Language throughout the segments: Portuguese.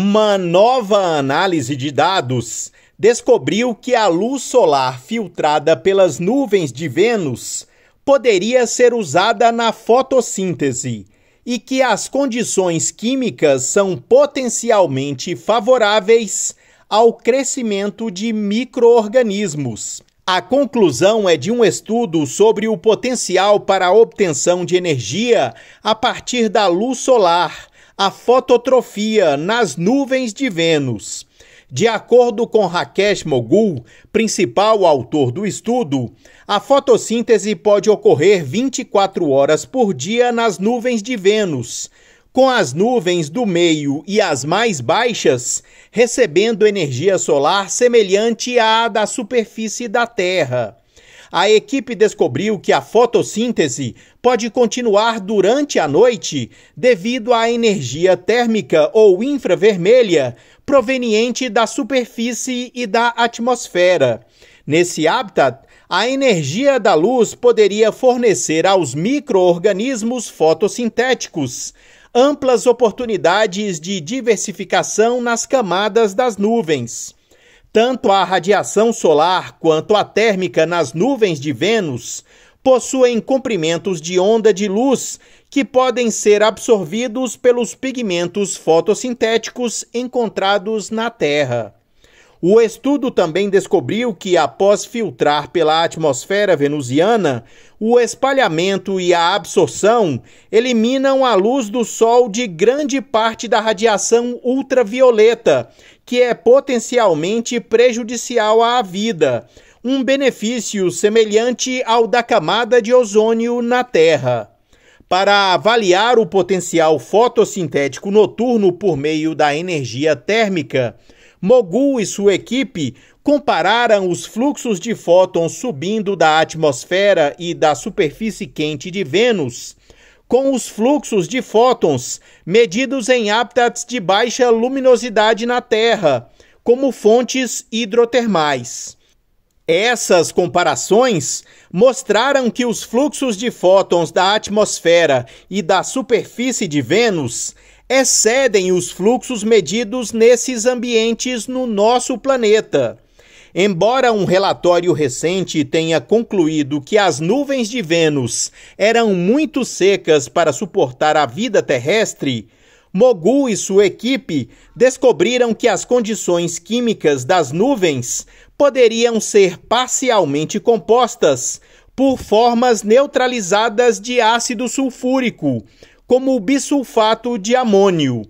Uma nova análise de dados descobriu que a luz solar filtrada pelas nuvens de Vênus poderia ser usada na fotossíntese e que as condições químicas são potencialmente favoráveis ao crescimento de microorganismos. A conclusão é de um estudo sobre o potencial para a obtenção de energia a partir da luz solar a fototrofia nas nuvens de Vênus. De acordo com Rakesh Mogul, principal autor do estudo, a fotossíntese pode ocorrer 24 horas por dia nas nuvens de Vênus, com as nuvens do meio e as mais baixas recebendo energia solar semelhante à da superfície da Terra a equipe descobriu que a fotossíntese pode continuar durante a noite devido à energia térmica ou infravermelha proveniente da superfície e da atmosfera. Nesse hábitat, a energia da luz poderia fornecer aos micro-organismos fotossintéticos amplas oportunidades de diversificação nas camadas das nuvens. Tanto a radiação solar quanto a térmica nas nuvens de Vênus possuem comprimentos de onda de luz que podem ser absorvidos pelos pigmentos fotossintéticos encontrados na Terra. O estudo também descobriu que, após filtrar pela atmosfera venusiana, o espalhamento e a absorção eliminam a luz do Sol de grande parte da radiação ultravioleta, que é potencialmente prejudicial à vida, um benefício semelhante ao da camada de ozônio na Terra. Para avaliar o potencial fotossintético noturno por meio da energia térmica, Mogul e sua equipe compararam os fluxos de fótons subindo da atmosfera e da superfície quente de Vênus com os fluxos de fótons medidos em hábitats de baixa luminosidade na Terra, como fontes hidrotermais. Essas comparações mostraram que os fluxos de fótons da atmosfera e da superfície de Vênus excedem os fluxos medidos nesses ambientes no nosso planeta. Embora um relatório recente tenha concluído que as nuvens de Vênus eram muito secas para suportar a vida terrestre, Mogul e sua equipe descobriram que as condições químicas das nuvens poderiam ser parcialmente compostas por formas neutralizadas de ácido sulfúrico, como o bisulfato de amônio.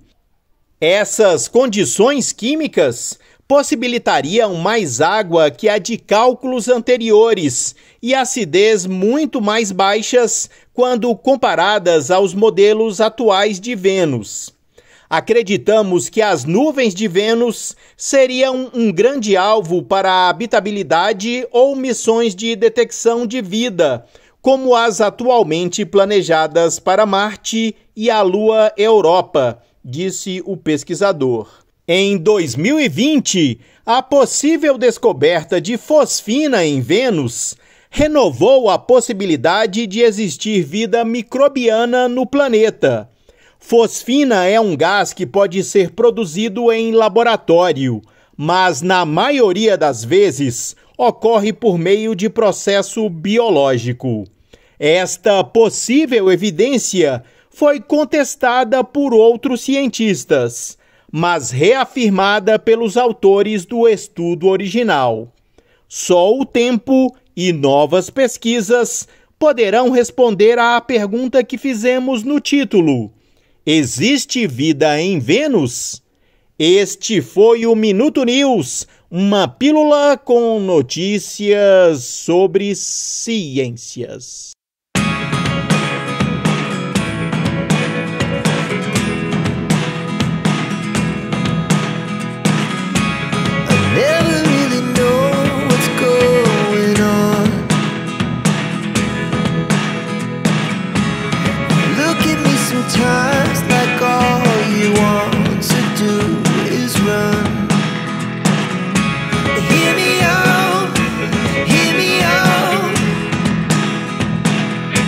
Essas condições químicas possibilitariam mais água que a de cálculos anteriores e acidez muito mais baixas quando comparadas aos modelos atuais de Vênus. Acreditamos que as nuvens de Vênus seriam um grande alvo para a habitabilidade ou missões de detecção de vida, como as atualmente planejadas para Marte e a Lua Europa, disse o pesquisador. Em 2020, a possível descoberta de fosfina em Vênus renovou a possibilidade de existir vida microbiana no planeta. Fosfina é um gás que pode ser produzido em laboratório, mas na maioria das vezes ocorre por meio de processo biológico. Esta possível evidência foi contestada por outros cientistas, mas reafirmada pelos autores do estudo original. Só o tempo e novas pesquisas poderão responder à pergunta que fizemos no título: Existe vida em Vênus? Este foi o Minuto News uma pílula com notícias sobre ciências.